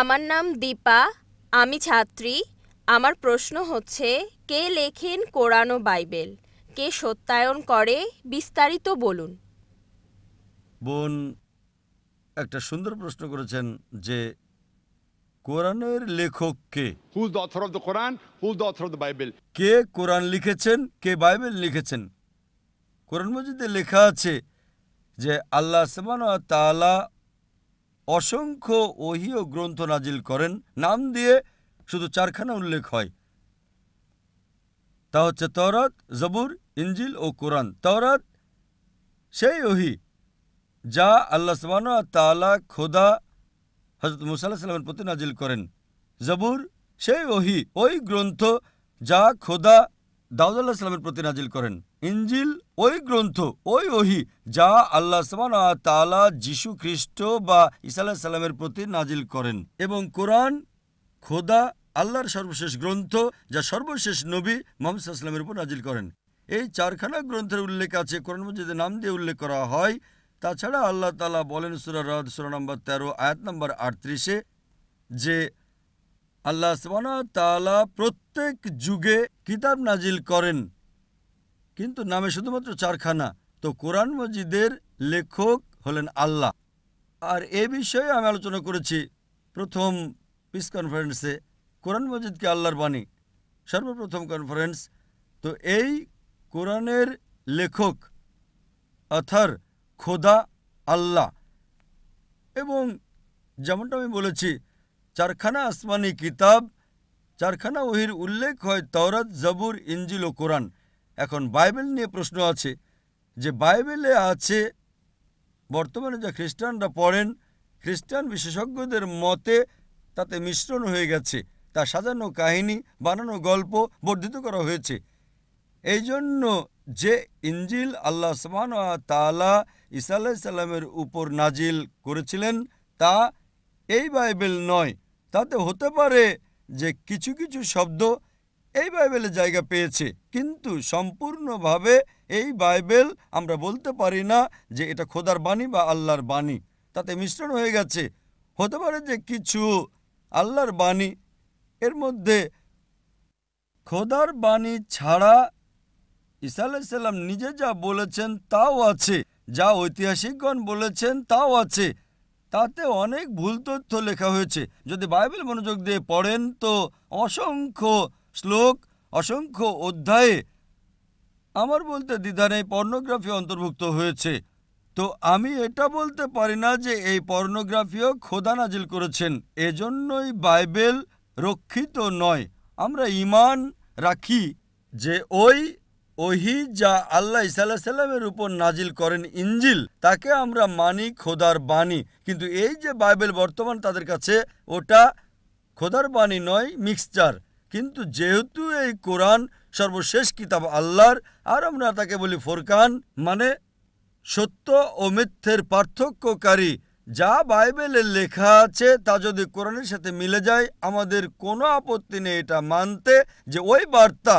আমার নাম দীপা আমি ছাত্রী আমার প্রশ্ন হচ্ছে কে লেখেন কোরআন ও বাইবেল কে সত্যায়ন করে বিস্তারিত বলুন বোন একটা সুন্দর প্রশ্ন করেছেন যে কোরআনের লেখক কে who's the author of the Quran who's the author of the Bible কে কোরআন লিখেছেন কে বাইবেল লিখেছেন কোরআন মজিদে লেখা আছে যে আল্লাহ তালা অসংখ্য ওহিও গ্রন্থ নাজিল করেন নাম দিয়ে শুধু চারখানা উল্লেখ হয় তা হচ্ছে তরাত জবুর ইঞ্জিল ও কোরআন তরাত সেই ওহি যা আল্লাহ সবান তালা খোদা হজরত মুসাল্লাহ সাল্লামের প্রতি নাজিল করেন জবুর সেই ওহি ওই গ্রন্থ যা খোদা দাউদ আল্লাহ সাল্লামের প্রতি নাজিল করেন ইঞ্জিল ওই গ্রন্থ ওই ওহি যা আল্লাহ সামান তালা যিশু খ্রিস্ট বা ইসা সালামের প্রতি নাজিল করেন এবং কোরআন খোদা আল্লাহর সর্বশেষ গ্রন্থ যা সর্বশেষ নবী মোহাম্মদের উপর নাজিল করেন এই চারখানা গ্রন্থের উল্লেখ আছে কোরআন মসজিদের নাম দিয়ে উল্লেখ করা হয় তাছাড়া আল্লাহ তালা বলেন সুরা রদ সুরা নম্বর তেরো আয়াত নম্বর আটত্রিশে যে আল্লাহ তালা প্রত্যেক যুগে কিতাব নাজিল করেন কিন্তু নামে শুধুমাত্র চারখানা তো কোরআন মজিদের লেখক হলেন আল্লাহ আর এ বিষয়ে আমি আলোচনা করেছি প্রথম পিস কনফারেন্সে কোরআন মজিদকে আল্লাহর বাণী সর্বপ্রথম কনফারেন্স তো এই কোরআনের লেখক অথার খোদা আল্লাহ এবং যেমনটা আমি বলেছি চারখানা আসমানি কিতাব চারখানা ওহির উল্লেখ হয় তওরাত জবুর ইঞ্জিল ও কোরআন এখন বাইবেল নিয়ে প্রশ্ন আছে যে বাইবেলে আছে বর্তমানে যা খ্রিস্টানরা পড়েন খ্রিস্টান বিশেষজ্ঞদের মতে তাতে মিশ্রণ হয়ে গেছে তা সাজানো কাহিনী বানানো গল্প বর্ধিত করা হয়েছে এই জন্য যে ইঞ্জিল আল্লাহ সামান তালা ইসা সাল্লামের উপর নাজিল করেছিলেন তা এই বাইবেল নয় তাতে হতে পারে যে কিছু কিছু শব্দ এই বাইবেলে জায়গা পেয়েছে কিন্তু সম্পূর্ণভাবে এই বাইবেল আমরা বলতে পারি না যে এটা খোদার বাণী বা আল্লাহর বাণী তাতে মিশ্রণ হয়ে গেছে হতে পারে যে কিছু আল্লাহর বাণী এর মধ্যে খোদার বাণী ছাড়া ঈসা আলাইসাল্লাম নিজে যা বলেছেন তাও আছে যা ঐতিহাসিকগণ বলেছেন তাও আছে তাতে অনেক ভুল তথ্য লেখা হয়েছে যদি বাইবেল মনোযোগ দিয়ে পড়েন তো অসংখ্য শ্লোক অসংখ্য অধ্যায়ে আমার বলতে দ্বিধানে পর্নোগ্রাফি অন্তর্ভুক্ত হয়েছে তো আমি এটা বলতে পারি না যে এই পর্নোগ্রাফিও খোদা নাজিল করেছেন এজন্যই বাইবেল রক্ষিত নয় আমরা ইমান রাখি যে ওই ওহি যা আল্লাহ ইসাল্লাহ সাল্লামের উপর নাজিল করেন ইঞ্জিল তাকে আমরা মানি খোদার বাণী কিন্তু এই যে বাইবেল বর্তমান তাদের কাছে ওটা খোদার বাণী নয় মিক্সচার কিন্তু যেহেতু এই কোরআন সর্বশেষ কিতাব আল্লাহর আর আমরা তাকে বলি ফোরকান মানে সত্য ও মিথ্যের পার্থক্যকারী যা বাইবেলে লেখা আছে তা যদি কোরআনের সাথে মিলে যায় আমাদের কোনো আপত্তি নেই এটা মানতে যে ওই বার্তা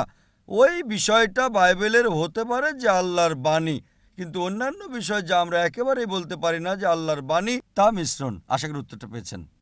ওই বিষয়টা বাইবেলের হতে পারে যে আল্লাহর বাণী কিন্তু অন্যান্য বিষয় যা আমরা একেবারেই বলতে পারি না যে আল্লাহর বাণী তা মিশ্রণ আশা করি উত্তরটা পেয়েছেন